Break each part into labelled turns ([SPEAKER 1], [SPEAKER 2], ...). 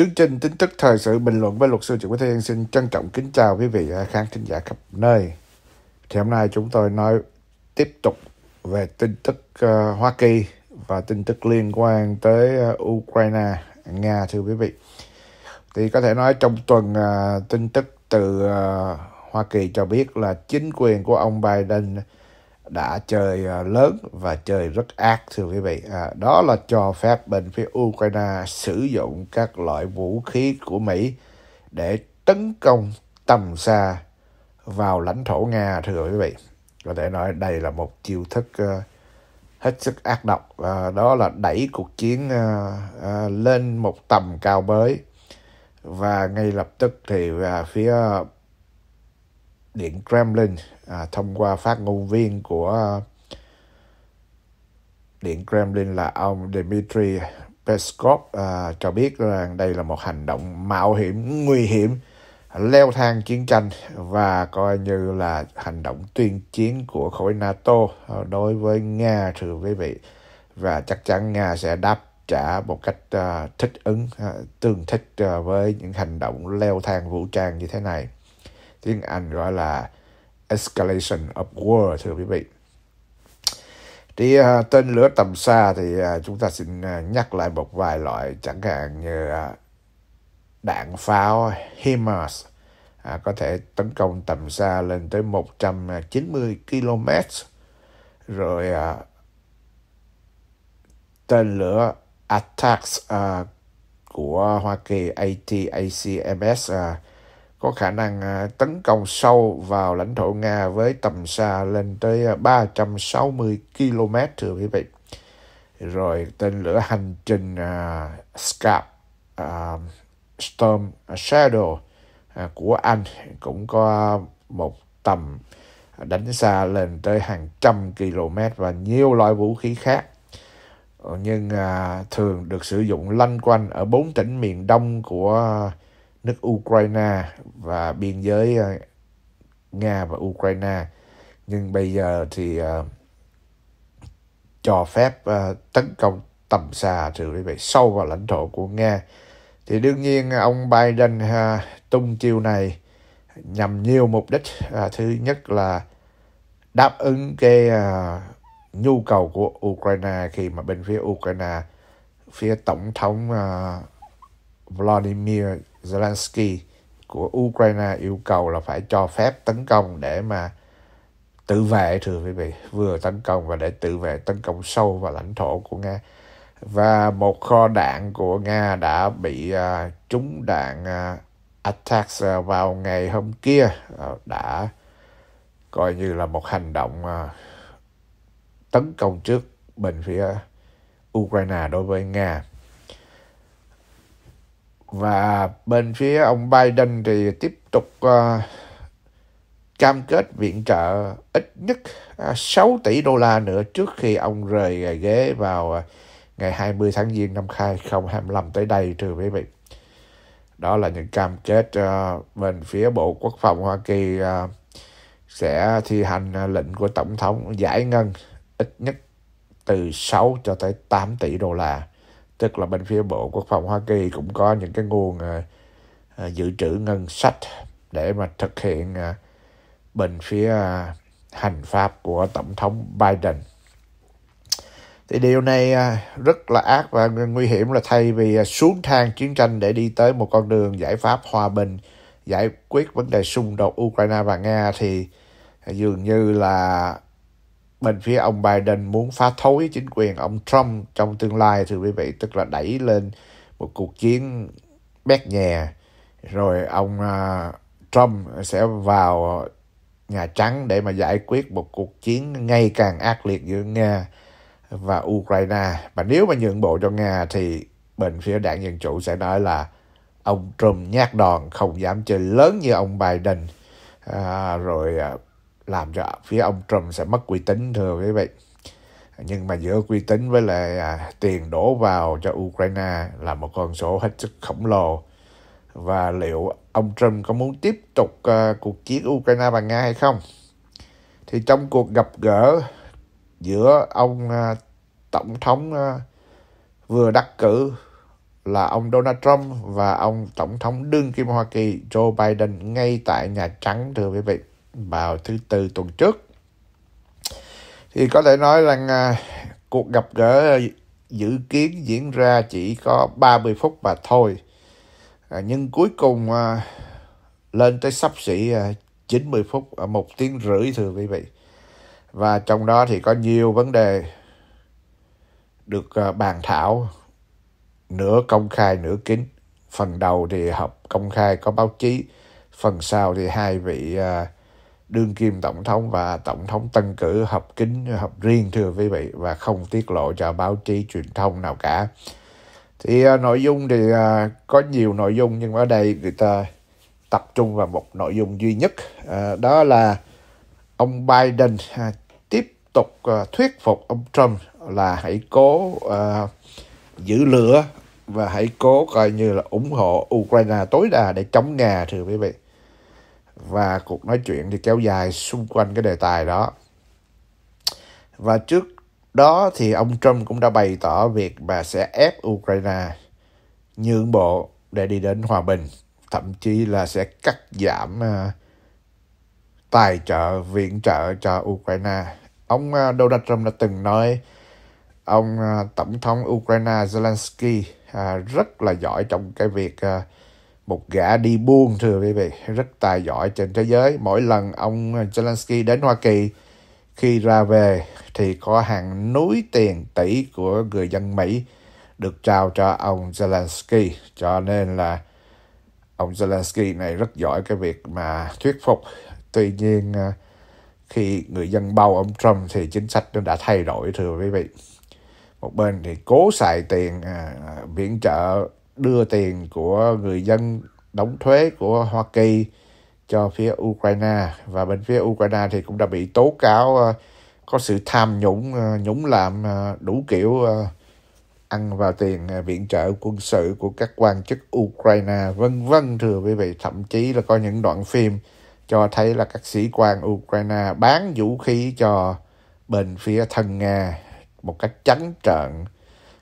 [SPEAKER 1] Chương trình tin tức thời sự bình luận với luật sư Trịnh Quốc Thiên xin trân trọng kính chào quý vị khán thính giả khắp nơi. Thì hôm nay chúng tôi nói tiếp tục về tin tức uh, Hoa Kỳ và tin tức liên quan tới uh, Ukraine, Nga thưa quý vị. Thì có thể nói trong tuần uh, tin tức từ uh, Hoa Kỳ cho biết là chính quyền của ông Biden uh, đã chơi à, lớn và chơi rất ác thưa quý vị à, đó là cho phép bên phía Ukraine sử dụng các loại vũ khí của Mỹ để tấn công tầm xa vào lãnh thổ Nga thưa quý vị có thể nói đây là một chiêu thức uh, hết sức ác độc uh, đó là đẩy cuộc chiến uh, uh, lên một tầm cao mới và ngay lập tức thì uh, phía điện Kremlin à, thông qua phát ngôn viên của ờ, Điện Kremlin là ông Dmitry Peskov à, cho biết rằng đây là một hành động mạo hiểm, nguy hiểm, leo thang chiến tranh và coi như là hành động tuyên chiến của khối NATO ờ, đối với Nga thưa quý vị. Và chắc chắn Nga sẽ đáp trả một cách uh, thích ứng, uh, tương thích uh, với những hành động leo thang vũ trang như thế này. Tiếng Anh gọi là Escalation of War thưa quý vị. Thì uh, tên lửa tầm xa thì uh, chúng ta xin uh, nhắc lại một vài loại chẳng hạn như uh, đạn pháo HIMARS à, có thể tấn công tầm xa lên tới 190 km rồi à, tên lửa attacks à, của Hoa Kỳ ATACMS à, có khả năng à, tấn công sâu vào lãnh thổ Nga với tầm xa lên tới 360 à, km thưa quý vị. Rồi tên lửa hành trình uh, à, Scap uh, Storm Shadow uh, của Anh cũng có một tầm đánh xa lên tới hàng trăm km và nhiều loại vũ khí khác ờ, nhưng uh, thường được sử dụng lanh quanh ở bốn tỉnh miền đông của uh, nước Ukraine và biên giới ờ, Nga và Ukraine. Nhưng bây giờ thì uh, cho phép uh, tấn công tầm xa từ như vậy sâu vào lãnh thổ của Nga. Thì đương nhiên ông Biden uh, tung chiêu này nhằm nhiều mục đích. Uh, thứ nhất là đáp ứng cái uh, nhu cầu của Ukraine khi mà bên phía Ukraine phía tổng thống uh, Vladimir Zelensky của Ukraine yêu cầu là phải cho phép tấn công để mà tự vệ thưa quý vị vừa tấn công và để tự vệ tấn công sâu vào lãnh thổ của Nga và một kho đạn của Nga đã bị uh, trúng đạn uh, à, attacks uh, vào ngày hôm kia uh, đã coi như là một hành động uh, tấn công trước bên phía Ukraine đối với Nga và bên phía ông Biden thì tiếp tục uh, cam kết viện trợ ít nhất 6 ờ, tỷ đô la nữa trước khi ông rời ghế vào ờ, ngày 20 tháng Giêng năm 2025 tới đây thưa quý vị. Đó là những cam kết uh, bên phía Bộ Quốc phòng Hoa Kỳ sẽ thi hành lệnh của Tổng thống giải ngân ít nhất từ 6 cho tới 8 tỷ đô la tức là bên phía Bộ Quốc phòng Hoa Kỳ cũng có những cái nguồn à, à, dự trữ ngân sách để mà thực hiện à, bên phía à, hành pháp của Tổng thống Biden. Thì điều này à, rất là ác và nguy hiểm là thay vì à, xuống thang chiến tranh để đi tới một con đường giải pháp hòa bình, giải quyết vấn đề xung đột Ukraine và Nga thì dường như là bên phía ông Biden muốn phá thối chính quyền ông Trump trong tương lai thưa quý vị tức là đẩy lên một cuộc chiến bét nhè rồi ông à, Trump sẽ vào Nhà Trắng để mà giải quyết một cuộc chiến ngày càng ác liệt giữa Nga và Ukraine. Và nếu mà nhượng bộ cho Nga thì bên phía đảng Dân Chủ sẽ nói là ông Trump nhát đòn không dám chơi lớn như ông Biden. À, rồi à, làm cho phía ông Trump sẽ mất uy tín thưa quý vị. Nhưng mà giữa uy tín với lại à, tiền đổ vào cho Ukraine là một con số hết sức khổng lồ. Và liệu ông Trump có muốn tiếp tục à, cuộc chiến Ukraine bằng Nga hay không? Thì trong cuộc gặp gỡ giữa ông à, Tổng thống à, vừa đắc cử là ông Donald Trump và ông Tổng thống đương kim Hoa Kỳ Joe Biden ngay tại Nhà Trắng thưa quý vị vào thứ tư tuần trước thì có thể nói rằng à, cuộc gặp gỡ à, dự kiến diễn ra chỉ có 30 phút mà thôi à, nhưng cuối cùng lên tới sắp xỉ à, 90 phút một tiếng rưỡi thưa quý vị và trong đó thì có nhiều vấn đề được bàn thảo nửa công khai nửa kín phần đầu thì họp công khai có báo chí phần sau thì hai vị à, đương kim tổng thống và tổng thống tân cử họp kín họp riêng thưa quý vị và không tiết lộ cho báo chí truyền thông nào cả thì uh, nội dung thì uh, có nhiều nội dung nhưng ở đây người ta tập trung vào một nội dung duy nhất uh, đó là ông Biden uh, tiếp tục uh, thuyết phục ông Trump là hãy cố uh, giữ lửa và hãy cố coi như là ủng hộ Ukraine tối đa để chống Nga thưa quý vị và cuộc nói chuyện thì kéo dài xung quanh cái đề tài đó và trước đó thì ông Trump cũng đã bày tỏ việc bà sẽ ép Ukraine nhượng bộ để đi đến hòa bình thậm chí là sẽ cắt giảm à, tài trợ viện trợ cho Ukraine ông à, Donald Trump đã từng nói ông à, tổng thống Ukraine Zelensky rất là giỏi trong cái việc uh, một gã đi buôn thưa quý vị rất tài giỏi trên thế giới mỗi lần ông Zelensky đến Hoa Kỳ khi ra về thì có hàng núi tiền tỷ của người dân Mỹ được trao cho ông Zelensky cho nên là ông Zelensky này rất giỏi cái việc mà thuyết phục tuy nhiên à, khi người dân bầu ông Trump thì chính sách nó đã thay đổi thưa quý vị một bên thì cố xài tiền à, à, viện trợ đưa tiền của người dân đóng thuế của Hoa Kỳ cho phía Ukraine và bên phía Ukraine thì cũng đã bị tố cáo ờ, có sự tham nhũng ờ, nhũng làm ờ, đủ kiểu ăn vào tiền viện trợ quân sự của các quan chức Ukraine vân vân thưa quý vị thậm chí là có những đoạn phim cho thấy là các sĩ quan Ukraine bán vũ khí cho bên phía thân Nga một cách trắng trợn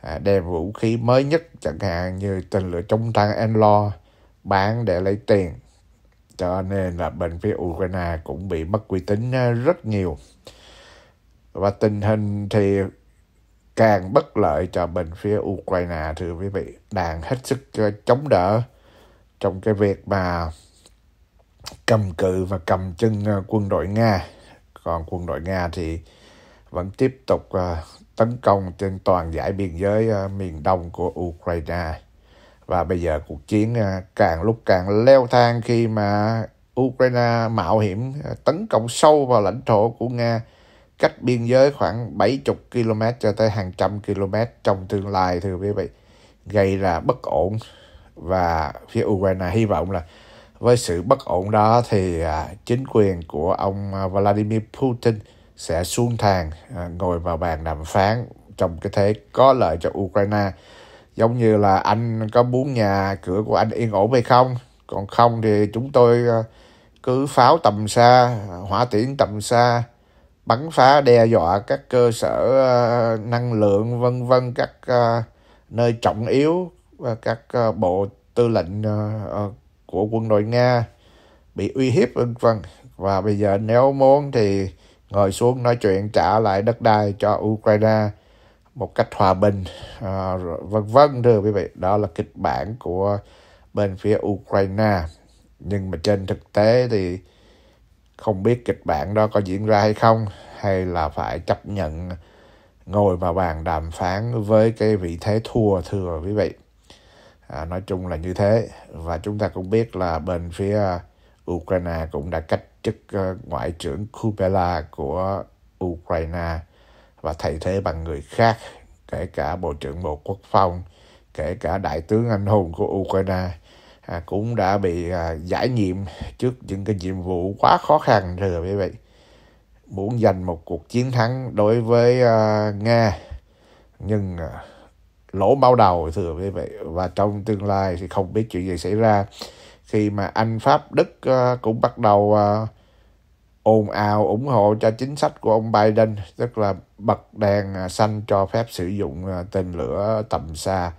[SPEAKER 1] À, đem vũ khí mới nhất chẳng hạn như tên lửa chống tăng Enlo bán để lấy tiền. Cho nên là bên phía Ukraine cũng bị mất uy tín à, rất nhiều. Và tình hình thì càng bất lợi cho bên phía Ukraine thưa quý vị. Đang hết sức à, chống đỡ trong cái việc mà cầm cự và cầm chân quân đội Nga. Còn quân đội Nga thì vẫn tiếp tục tấn công trên toàn giải biên giới ờ, miền đông của Ukraine. Và bây giờ cuộc chiến ờ, càng lúc càng leo thang khi mà Ukraine mạo hiểm ờ, tấn công sâu vào lãnh thổ của Nga cách biên giới khoảng 70 km cho tới hàng trăm km trong tương lai thưa quý vị gây ra bất ổn và phía Ukraine hy vọng là với sự bất ổn đó thì chính quyền của ông Vladimir Putin sẽ xuống thang à, ngồi vào bàn đàm phán trong cái thế có lợi cho Ukraine giống như là anh có muốn nhà cửa của anh yên ổn hay không còn không thì chúng tôi à, cứ pháo tầm xa hỏa tiễn tầm xa bắn phá đe dọa các cơ sở à, năng lượng vân vân các nơi trọng yếu và các bộ tư lệnh của quân đội nga bị uy hiếp vân vân và bây giờ nếu muốn thì ngồi xuống nói chuyện trả lại đất đai cho Ukraine một cách hòa bình à, vân vân thưa quý vị đó là kịch bản của bên phía Ukraine nhưng mà trên thực tế thì không biết kịch bản đó có diễn ra hay không hay là phải chấp nhận ngồi vào bàn đàm phán với cái vị thế thua thưa quý vị à, nói chung là như thế và chúng ta cũng biết là bên phía Ukraine cũng đã cách chức ờ, ngoại trưởng Kubela của Ukraine và thay thế bằng người khác, kể cả Bộ trưởng Bộ Quốc phòng, kể cả Đại tướng Anh hùng của Ukraine à, cũng đã bị à, giải nhiệm trước những cái nhiệm vụ quá khó khăn rồi quý vị. Muốn giành một cuộc chiến thắng đối với à, Nga nhưng à, lỗ bao đầu thưa quý vị và trong tương lai thì không biết chuyện gì xảy ra khi mà Anh, Pháp, Đức ờ, cũng bắt đầu ờ, ồn ào ủng hộ cho chính sách của ông Biden, tức là bật đèn ờ, xanh cho phép sử dụng tên lửa tầm xa,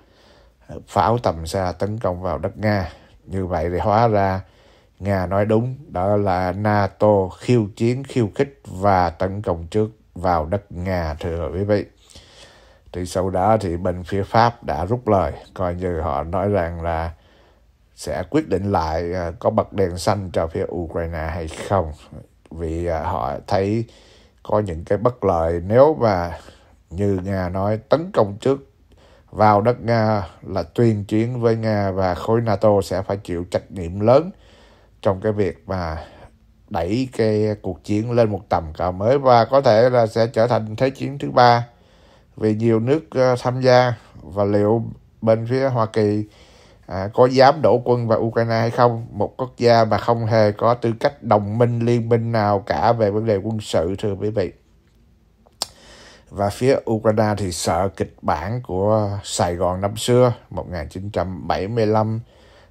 [SPEAKER 1] pháo tầm xa tấn công vào đất Nga. Như vậy thì hóa ra Nga nói đúng, đó là NATO khiêu chiến, khiêu khích và tấn công trước vào đất Nga, thưa quý vị. Thì sau đó thì bên phía Pháp đã rút lời, coi như họ nói rằng là sẽ quyết định lại à, có bật đèn xanh cho phía Ukraine hay không vì à, họ thấy có những cái bất lợi nếu mà như Nga nói tấn công trước vào đất Nga là tuyên chiến với Nga và khối NATO sẽ phải chịu trách nhiệm lớn trong cái việc mà đẩy cái cuộc chiến lên một tầm cao mới và có thể là sẽ trở thành thế chiến thứ ba vì nhiều nước à, tham gia và liệu bên phía Hoa Kỳ à, có dám đổ quân vào Ukraine hay không một quốc gia mà không hề có tư cách đồng minh liên minh nào cả về vấn đề quân sự thưa quý vị và phía Ukraine thì sợ kịch bản của Sài Gòn năm xưa 1975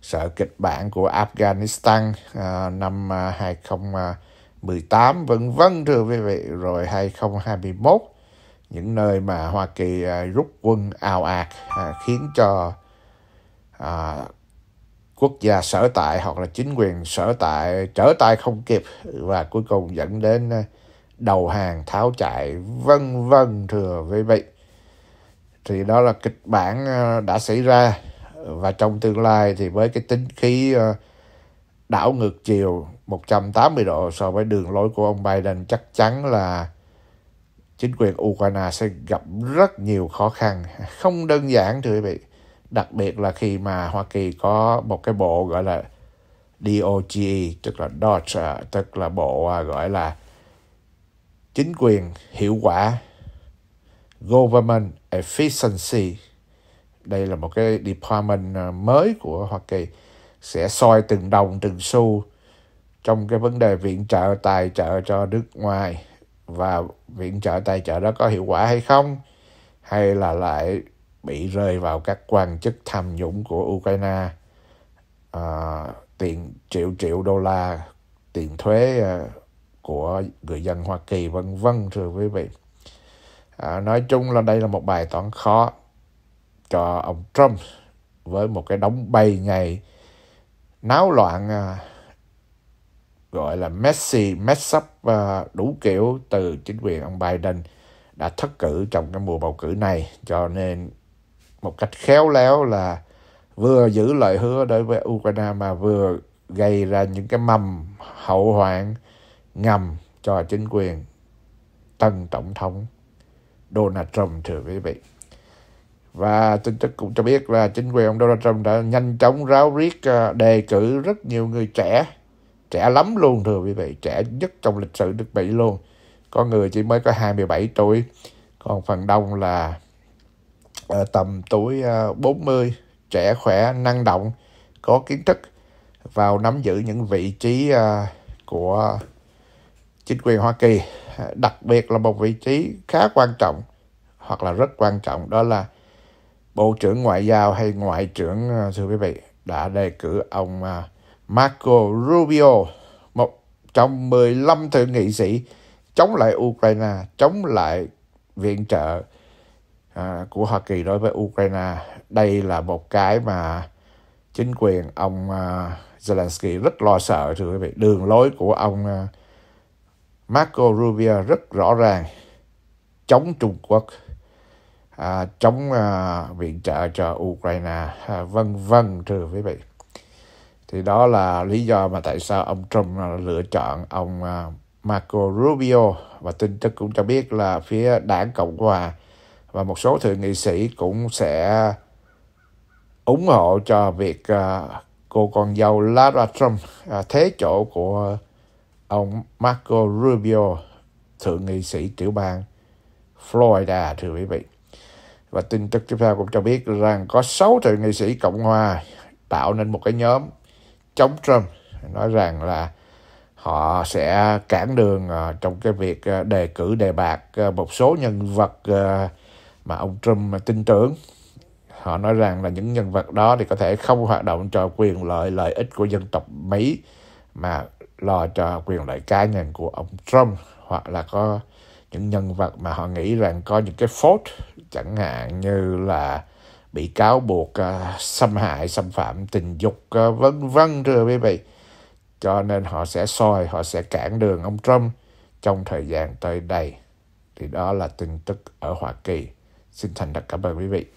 [SPEAKER 1] sợ kịch bản của Afghanistan à, năm 2018 à, vân vân thưa quý vị rồi 2021 những nơi mà Hoa Kỳ à, rút quân ào ạt à, khiến cho à, quốc gia sở tại hoặc là chính quyền sở tại trở tay không kịp và cuối cùng dẫn đến à, đầu hàng tháo chạy vân vân thưa quý vị thì đó là kịch bản à, đã xảy ra và trong tương lai thì với cái tính khí à, đảo ngược chiều 180 độ so với đường lối của ông Biden chắc chắn là chính quyền Ukraine sẽ gặp rất nhiều khó khăn không đơn giản thưa quý vị đặc biệt là khi mà Hoa Kỳ có một cái bộ gọi là DOGE tức là Dodge à, tức là bộ à, gọi là chính quyền hiệu quả Government Efficiency đây là một cái department à, mới của Hoa Kỳ sẽ soi từng đồng từng xu trong cái vấn đề viện trợ tài trợ cho nước ngoài và viện trợ tài trợ đó có hiệu quả hay không hay là lại bị rơi vào các quan chức tham nhũng của Ukraine à, tiền triệu triệu đô la tiền thuế à, của người dân Hoa Kỳ vân vân thưa quý vị à, nói chung là đây là một bài toán khó cho ông Trump với một cái đóng bay ngày náo loạn à, gọi là messy mess up à, đủ kiểu từ chính quyền ông Biden đã thất cử trong cái mùa bầu cử này cho nên một cách khéo léo là vừa giữ lời hứa đối với Ukraine mà vừa gây ra những cái mầm hậu hoạn ngầm cho chính quyền tân tổng thống Donald Trump thưa quý vị. Và tin tức cũng cho biết là chính quyền ông Donald Trump đã nhanh chóng ráo riết à, đề cử rất nhiều người trẻ, trẻ lắm luôn thưa quý vị, trẻ nhất trong lịch sử nước Mỹ luôn. Có người chỉ mới có 27 tuổi, còn phần đông là à, tầm tuổi à, ờ, 40, trẻ khỏe, năng động, có kiến thức vào nắm giữ những vị trí ờ, của chính quyền Hoa Kỳ, đặc biệt là một vị trí khá quan trọng hoặc là rất quan trọng đó là Bộ trưởng Ngoại giao hay Ngoại trưởng thưa quý vị đã đề cử ông Marco Rubio một trong 15 thượng nghị sĩ chống lại Ukraine, chống lại viện trợ À, của Hoa Kỳ đối với Ukraine. Đây là một cái mà chính quyền ông à, Zelensky rất lo sợ thưa quý vị. Đường lối của ông à, Marco Rubio rất rõ ràng chống Trung Quốc, chống viện trợ cho Ukraine, vân vân thưa quý vị. Thì đó là lý do mà tại sao ông Trump lựa chọn ông Marco Rubio và tin tức cũng cho biết là phía đảng Cộng Hòa và một số thượng nghị sĩ cũng sẽ ủng hộ cho việc à, cô con dâu Lara Trump à, thế chỗ của ông Marco Rubio, thượng nghị sĩ tiểu bang Florida, thưa quý vị. Và tin tức tiếp theo cũng cho biết rằng có 6 thượng nghị sĩ Cộng Hòa tạo nên một cái nhóm chống Trump, nói rằng là họ sẽ cản đường à, trong cái việc đề cử đề bạc một số nhân vật mà ông Trump mà tin tưởng họ nói rằng là những nhân vật đó thì có thể không hoạt động cho quyền lợi lợi ích của dân tộc Mỹ mà lo cho quyền lợi cá nhân của ông Trump hoặc là có những nhân vật mà họ nghĩ rằng có những cái phốt chẳng hạn như là bị cáo buộc uh, xâm hại xâm phạm tình dục uh, vân vân thưa quý vị cho nên họ sẽ soi họ sẽ cản đường ông Trump trong thời gian tới đây thì đó là tin tức ở Hoa Kỳ Xin thành thật cảm ơn quý vị.